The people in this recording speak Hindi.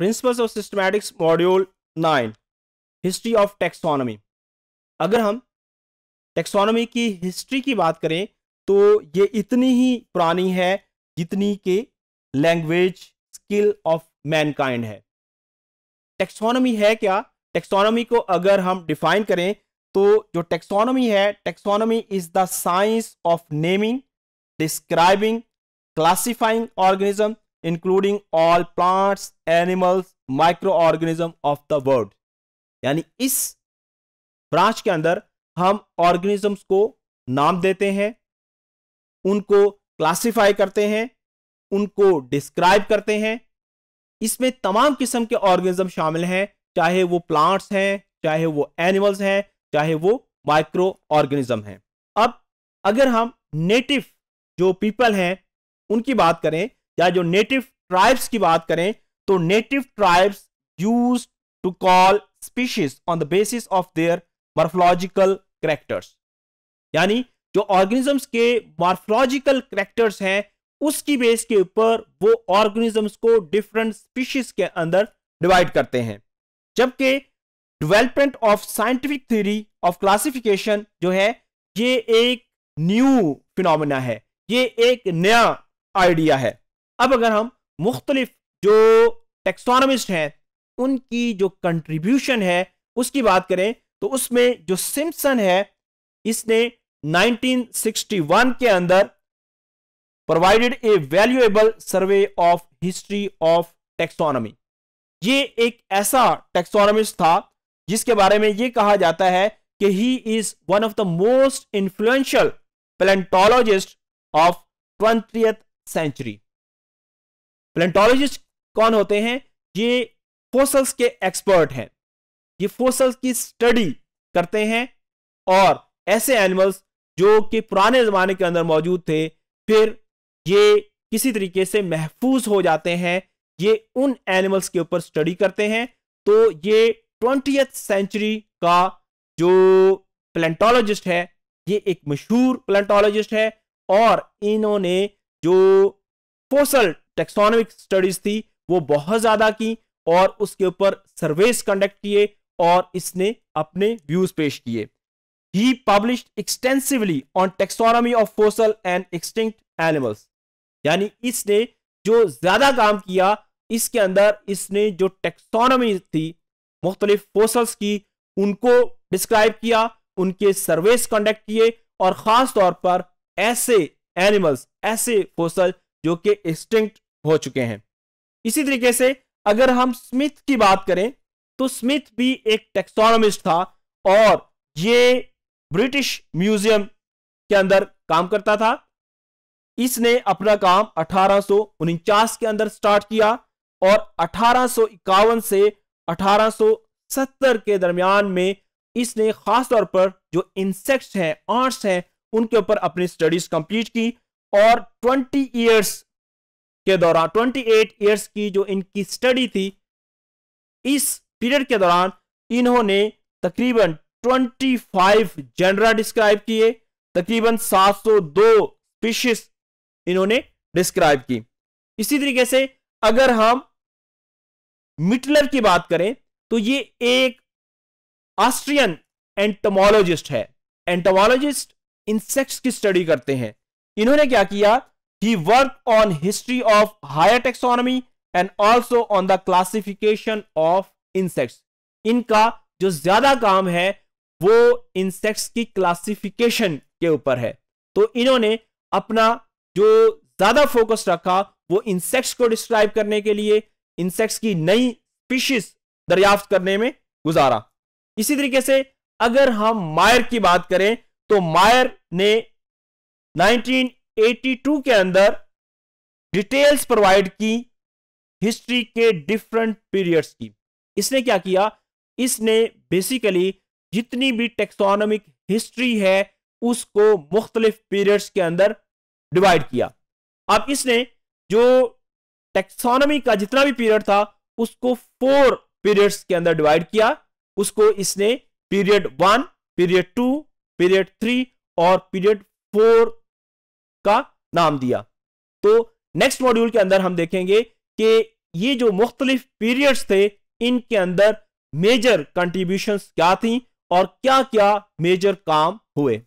principles of systematics module nine history of taxonomy अगर हम टेक्सोनॉमी की हिस्ट्री की बात करें तो ये इतनी ही पुरानी है जितनी के लैंग्वेज स्किल ऑफ मैनकाइंड है टेक्सोनॉमी है क्या टेक्सोनॉमी को अगर हम डिफाइन करें तो जो टेक्सोनॉमी है taxonomy is the science of naming describing classifying organism including all plants animals micro organism of the world यानी इस ब्रांच के अंदर हम ऑर्गेनिजम्स को नाम देते हैं उनको क्लासिफाई करते हैं उनको डिस्क्राइब करते हैं इसमें तमाम किस्म के ऑर्गेनिज्म शामिल हैं चाहे वो प्लांट्स हैं चाहे वो एनिमल्स हैं चाहे वो माइक्रो ऑर्गेनिज्म हैं अब अगर हम नेटिव जो पीपल हैं उनकी बात करें या जो नेटिव ट्राइब्स की बात करें तो native tribes use to call species on the basis of their morphological characters यानी जो ऑर्गेनिजम्स के मार्फोलॉजिकल करेक्टर्स हैं उसकी बेस के ऊपर वो ऑर्गेनिजम्स को डिफरेंट स्पीशीज के अंदर डिवाइड करते हैं जबकि development of scientific theory of classification जो है ये एक न्यू फिनोमेना है ये एक नया आइडिया है अब अगर हम मुख्तलिफ जो टेक्सोनमिस्ट हैं उनकी जो कंट्रीब्यूशन है उसकी बात करें तो उसमें जो सिम्पसन है इसने 1961 के अंदर provided a valuable survey of history of taxonomy ये एक ऐसा टेक्सोनॉमिस्ट था जिसके बारे में ये कहा जाता है कि he is one of the most influential palaeontologist of twenty century palaeontologist कौन होते हैं ये फोसल्स के एक्सपर्ट हैं ये फोसल्स की स्टडी करते हैं और ऐसे एनिमल्स जो कि पुराने ज़माने के अंदर मौजूद थे फिर ये किसी तरीके से महफूज हो जाते हैं ये उन एनिमल्स के ऊपर स्टडी करते हैं तो ये ट्वेंटी सेंचुरी का जो प्लेंटोलॉजिस्ट है ये एक मशहूर प्लेंटोलॉजिस्ट है और इन्होंने जो फोसल टेक्सोनॉमिक स्टडीज थी वो बहुत ज्यादा की और उसके ऊपर सर्वेस कंडक्ट किए और इसने अपने व्यूज पेश किए ही publish extensively on taxonomy of fossil and extinct animals यानी इसने जो ज्यादा काम किया इसके अंदर इसने जो टेक्सोनॉमी थी मुख्तलिफ फोसल्स की उनको डिस्क्राइब किया उनके सर्वेस कंडक्ट किए और ख़ास तौर पर ऐसे एनिमल्स ऐसे फोसल जो कि एक्सटिंक्ट हो चुके हैं इसी तरीके से अगर हम स्मिथ की बात करें तो स्मिथ भी एक टेक्सोनोमिस्ट था और ये ब्रिटिश म्यूजियम के अंदर काम करता था इसने अपना काम अठारह के अंदर स्टार्ट किया और अठारह से 1870 के दरमियान में इसने खास तौर पर जो इंसेक्ट्स हैं आर्ट्स हैं उनके ऊपर अपनी स्टडीज कंप्लीट की और 20 इयर्स के दौरान 28 इयर्स की जो इनकी स्टडी थी इस पीरियड के दौरान इन्होंने तकरीबन 25 जनरा डिस्क्राइब किए तकरीबन 702 स्पीशीज इन्होंने डिस्क्राइब की इसी तरीके से अगर हम मिटलर की बात करें तो ये एक ऑस्ट्रियन एंटोमोलॉजिस्ट है एंटोमोलॉजिस्ट इंसेक्ट्स की स्टडी करते हैं इन्होंने क्या किया He worked on history of higher taxonomy and also on the classification of insects इनका जो ज्यादा काम है वो इंसेक्ट्स की क्लासिफिकेशन के ऊपर है तो इन्होंने अपना जो ज्यादा फोकस रखा वो इंसेक्ट्स को डिस्क्राइब करने के लिए इंसेक्ट्स की नई स्पीशीज दरियाफ्त करने में गुजारा इसी तरीके से अगर हम मायर की बात करें तो मायर ने 19 82 के अंदर डिटेल्स प्रोवाइड की हिस्ट्री के डिफरेंट पीरियड्स की इसने क्या किया इसने बेसिकली जितनी भी टेक्सोनॉमिक हिस्ट्री है उसको मुख्तलिफ पीरियड्स के अंदर डिवाइड किया अब इसने जो टेक्सोनॉमी का जितना भी पीरियड था उसको फोर पीरियड्स के अंदर डिवाइड किया उसको इसने period one period two period three और पीरियड फोर का नाम दिया तो नेक्स्ट मॉड्यूल के अंदर हम देखेंगे कि ये जो मुख्तलिफ पीरियड्स थे इनके अंदर मेजर कंट्रीब्यूशंस क्या थी और क्या क्या मेजर काम हुए